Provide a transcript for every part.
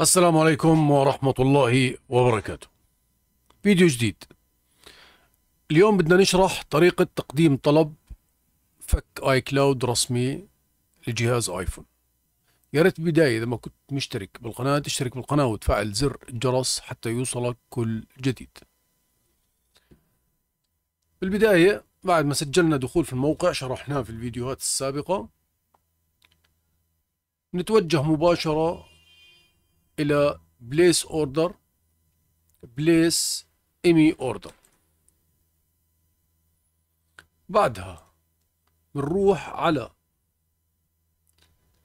السلام عليكم ورحمة الله وبركاته فيديو جديد اليوم بدنا نشرح طريقة تقديم طلب فك اي كلاود رسمي لجهاز ايفون يا ريت بداية إذا ما كنت مشترك بالقناة تشترك بالقناة وتفعل زر الجرس حتى يوصلك كل جديد بالبداية بعد ما سجلنا دخول في الموقع شرحناه في الفيديوهات السابقة نتوجه مباشرة الى بليس اوردر بليس ايمي اوردر بعدها بنروح على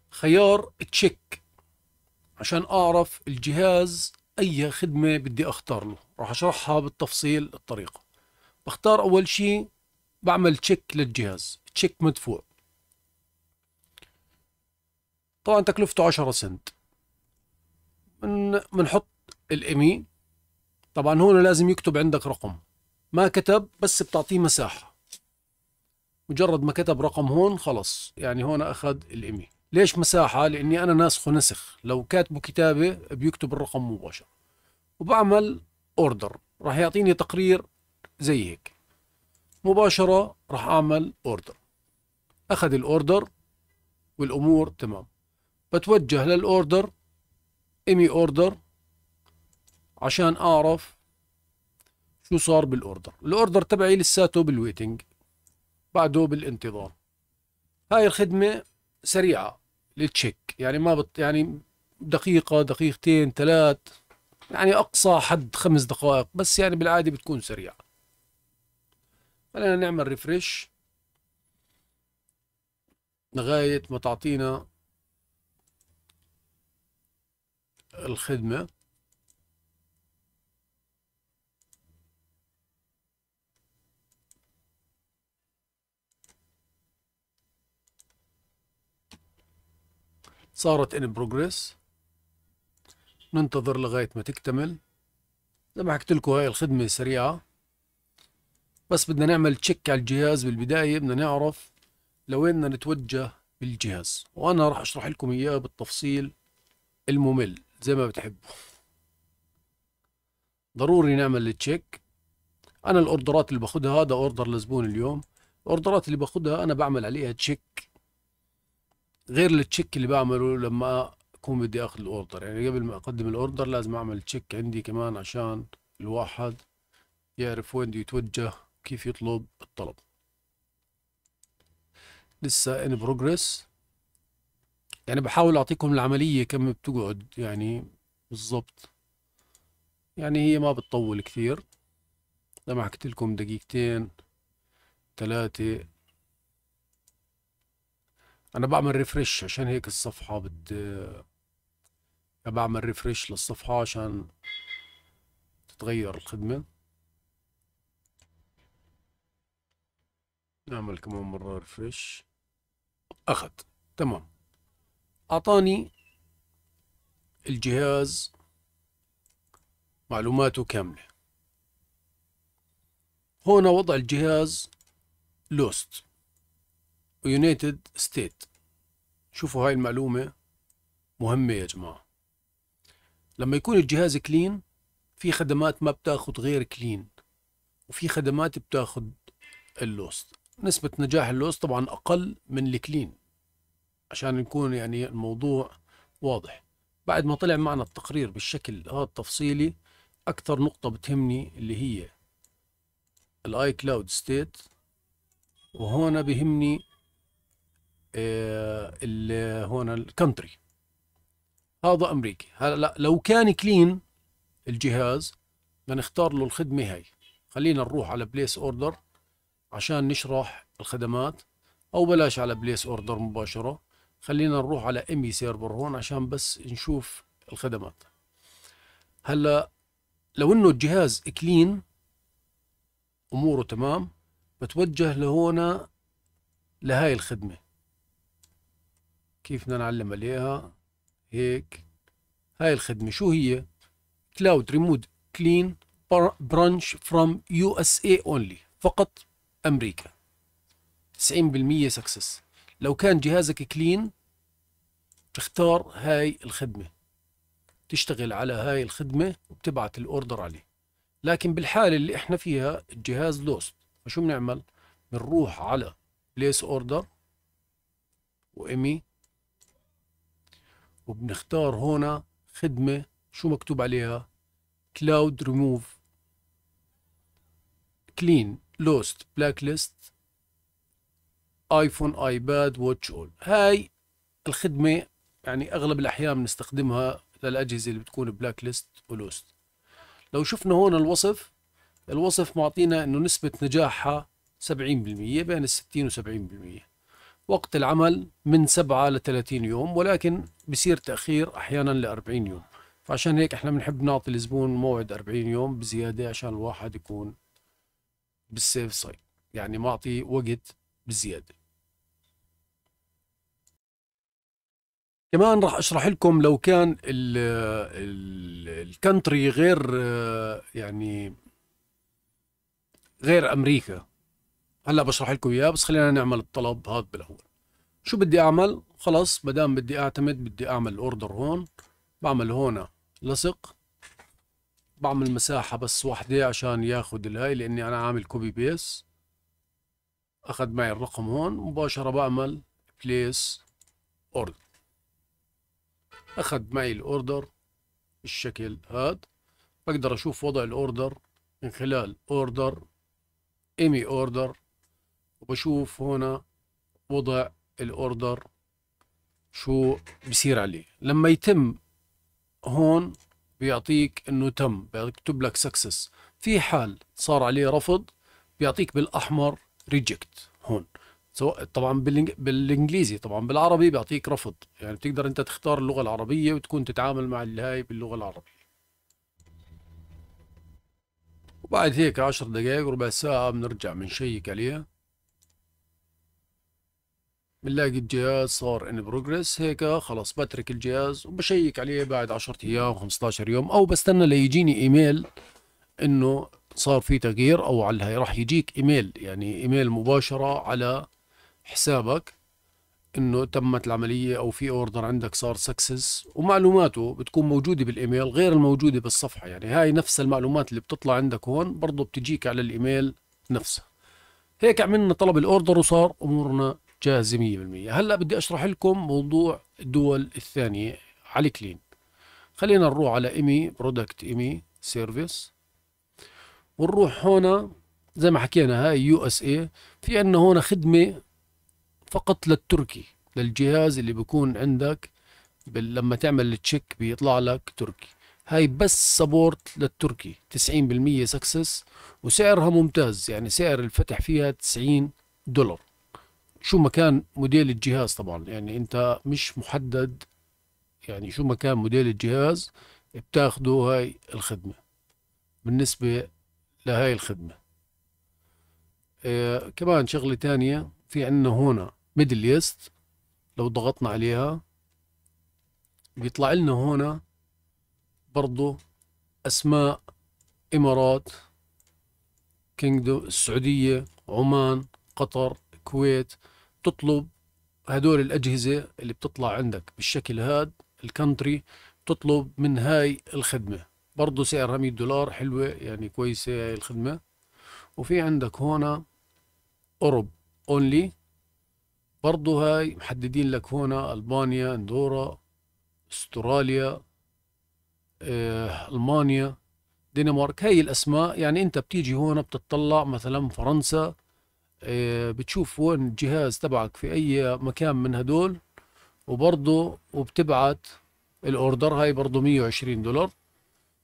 خيار تشيك عشان اعرف الجهاز اي خدمة بدي اختار له راح اشرحها بالتفصيل الطريقة بختار اول شيء بعمل تشيك للجهاز تشيك مدفوع طبعا تكلفته 10 سنت بنحط الايميل طبعا هون لازم يكتب عندك رقم ما كتب بس بتعطيه مساحه مجرد ما كتب رقم هون خلص يعني هون اخذ الايميل ليش مساحه لاني انا ناسخه نسخ لو كاتبه كتابه بيكتب الرقم مباشره وبعمل اوردر راح يعطيني تقرير زي هيك مباشره راح اعمل اوردر اخذ الاوردر والامور تمام بتوجه للاوردر ايمي اوردر عشان اعرف شو صار بالاوردر الاوردر تبعي لساته بالويتنج بعده بالانتظار هاي الخدمة سريعة للتشيك يعني ما بت يعني دقيقة دقيقتين ثلاث يعني أقصى حد خمس دقائق بس يعني بالعادة بتكون سريعة خلينا نعمل ريفرش لغاية ما تعطينا الخدمة صارت ان بروجريس ننتظر لغاية ما تكتمل زي ما حكيت لكم هاي الخدمة سريعة بس بدنا نعمل تشيك على الجهاز بالبداية بدنا نعرف لوين بدنا نتوجه بالجهاز وأنا راح أشرح لكم إياه بالتفصيل الممل زي ما بتحبوا ضروري نعمل التشيك انا الاوردرات اللي باخدها هذا اوردر لزبون اليوم الاوردرات اللي باخدها انا بعمل عليها تشيك غير التشيك اللي بعمله لما اكون بدي اخد الاوردر يعني قبل ما اقدم الاوردر لازم اعمل تشيك عندي كمان عشان الواحد يعرف وين بده يتوجه كيف يطلب الطلب لسه ان بروجريس يعني بحاول اعطيكم العمليه كم بتقعد يعني بالضبط يعني هي ما بتطول كثير زي ما حكيت لكم دقيقتين ثلاثه انا بعمل ريفرش عشان هيك الصفحه بت يعني بعمل ريفرش للصفحه عشان تتغير الخدمه نعمل كمان مره ريفرش اخذ تمام أعطاني الجهاز معلوماته كاملة هنا وضع الجهاز لوست ويونايتد ستيت شوفوا هاي المعلومة مهمة يا جماعة لما يكون الجهاز كلين في خدمات ما بتاخد غير كلين وفي خدمات بتاخد اللوست نسبة نجاح اللوست طبعا أقل من الكلين عشان نكون يعني الموضوع واضح بعد ما طلع معنا التقرير بالشكل هذا التفصيلي أكثر نقطة بتهمني اللي هي الاي كلاود ستيت وهون بهمني آه ال هون الكنتري هذا امريكي هلا لو كان كلين الجهاز بنختار له الخدمه هاي خلينا نروح على بليس اوردر عشان نشرح الخدمات او بلاش على بليس اوردر مباشره خلينا نروح على امي سيرفر هون عشان بس نشوف الخدمات هلا لو انه الجهاز كلين اموره تمام بتوجه لهون لهاي الخدمه كيف بدنا نعلم عليها هيك هاي الخدمه شو هي كلاود ريمود كلين برانش فروم يو اس اي اونلي فقط امريكا 90% سكسس لو كان جهازك كلين تختار هاي الخدمة تشتغل على هاي الخدمة وبتبعت الأوردر عليه لكن بالحالة اللي احنا فيها الجهاز لوست فشو بنعمل بنروح على بليس اوردر وإمي وبنختار هنا خدمة شو مكتوب عليها كلاود ريموف كلين لوست بلاك ليست ايفون ايباد واتش اول هاي الخدمه يعني اغلب الاحيان بنستخدمها للاجهزه اللي بتكون بلاك ليست ولوست لو شفنا هون الوصف الوصف معطينا انه نسبه نجاحها 70% بين ال 60 و 70% وقت العمل من 7 ل 30 يوم ولكن بصير تاخير احيانا ل 40 يوم فعشان هيك احنا بنحب نعطي الزبون موعد 40 يوم بزياده عشان الواحد يكون بالسيف سايد يعني معطي وقت بزياده كمان راح اشرح لكم لو كان الكنتري غير يعني غير امريكا هلا بشرح لكم اياه بس خلينا نعمل الطلب هذا بالاول شو بدي اعمل خلص ما دام بدي اعتمد بدي اعمل اوردر هون بعمل هون لصق بعمل مساحه بس وحده عشان ياخذ الهاي لاني انا عامل كوبي بيس اخذ معي الرقم هون مباشره بعمل بليس اوردر اخد معي الاوردر بالشكل هاد بقدر اشوف وضع الاوردر من خلال اوردر ايمي اوردر وبشوف هنا وضع الاوردر شو بصير عليه لما يتم هون بيعطيك انه تم بيكتب لك سكسس في حال صار عليه رفض بيعطيك بالاحمر ريجكت هون سواء طبعا بالانجليزي طبعا بالعربي بيعطيك رفض يعني بتقدر انت تختار اللغه العربيه وتكون تتعامل مع الهاي باللغه العربيه وبعد هيك عشر دقايق ربع ساعه بنرجع بنشيك عليها بنلاقي الجهاز صار ان بروجريس هيك خلاص بترك الجهاز وبشيك عليه بعد 10 ايام 15 يوم او بستنى ليجيني ايميل انه صار في تغيير او على راح يجيك ايميل يعني ايميل مباشره على حسابك انه تمت العمليه او في اوردر عندك صار سكسس ومعلوماته بتكون موجوده بالايميل غير الموجوده بالصفحه يعني هاي نفس المعلومات اللي بتطلع عندك هون برضه بتجيك على الايميل نفسها هيك عملنا طلب الاوردر وصار امورنا جاهزه 100% هلا بدي اشرح لكم موضوع الدول الثانيه على كلين خلينا نروح على ايمي برودكت ايمي سيرفيس ونروح هون زي ما حكينا هاي يو اس اي في عندنا هون خدمه فقط للتركي للجهاز اللي بيكون عندك لما تعمل التشيك بيطلع لك تركي هاي بس سبورت للتركي 90% سكسس وسعرها ممتاز يعني سعر الفتح فيها 90 دولار شو مكان موديل الجهاز طبعا يعني انت مش محدد يعني شو مكان موديل الجهاز بتاخده هاي الخدمة بالنسبة لهاي الخدمة آه كمان شغلة تانية في عنا هنا ميدل ايست لو ضغطنا عليها بيطلع لنا هنا برضو اسماء امارات كينجدوم السعوديه عمان قطر الكويت تطلب هدول الاجهزه اللي بتطلع عندك بالشكل هاد الكنتري تطلب من هاي الخدمه برضو سعرها 100 دولار حلوه يعني كويسه هاي الخدمه وفي عندك هون اوروب اونلي برضو هاي محددين لك هنا ألبانيا أندورا استراليا آه، ألمانيا دنمارك هاي الأسماء يعني أنت بتيجي هون بتطلع مثلا فرنسا آه، بتشوف وين الجهاز تبعك في أي مكان من هدول وبرضو وبتبعت الأوردر هاي برضو 120 دولار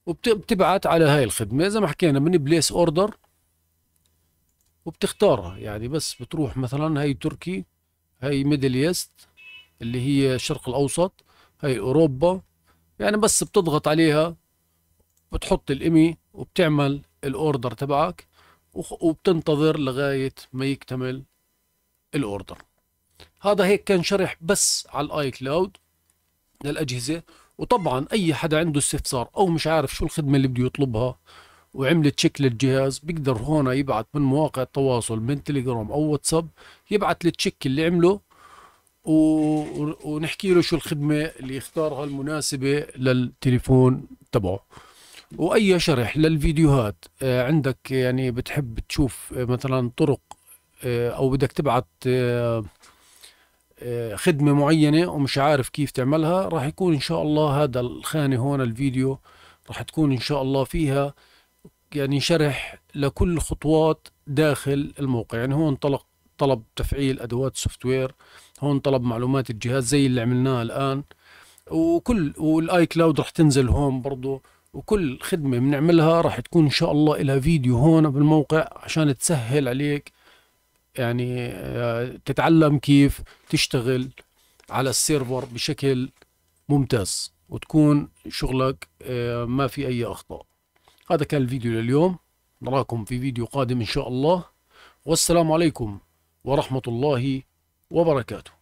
وبتبعت على هاي الخدمة زي ما حكينا من بليس أوردر وبتختارها يعني بس بتروح مثلا هاي تركي هاي ميدل ايست اللي هي الشرق الاوسط هاي اوروبا يعني بس بتضغط عليها بتحط الايمي وبتعمل الاوردر تبعك وبتنتظر لغاية ما يكتمل الاوردر هذا هيك كان شرح بس على الاي كلاود للاجهزة وطبعا اي حدا عنده استفسار او مش عارف شو الخدمة اللي بده يطلبها وعمل تشيك للجهاز بيقدر هون يبعث من مواقع التواصل من تليجرام او واتساب يبعث للتشيك اللي عمله و... ونحكي له شو الخدمة اللي يختارها المناسبة للتليفون تبعه وأي شرح للفيديوهات آه، عندك يعني بتحب تشوف آه، مثلا طرق آه، أو بدك تبعت خدمة معينة ومش عارف كيف تعملها راح يكون إن شاء الله هذا الخانة هون الفيديو راح تكون إن شاء الله فيها يعني شرح لكل خطوات داخل الموقع يعني هون انطلق طلب تفعيل ادوات سوفت وير هون طلب معلومات الجهاز زي اللي عملناه الان وكل والاي كلاود راح تنزل هون برضه وكل خدمة بنعملها راح تكون إن شاء الله إلها فيديو هون بالموقع عشان تسهل عليك يعني آه، تتعلم كيف تشتغل على السيرفر بشكل ممتاز وتكون شغلك آه، ما في أي أخطاء هذا كان الفيديو لليوم نراكم في فيديو قادم إن شاء الله والسلام عليكم ورحمة الله وبركاته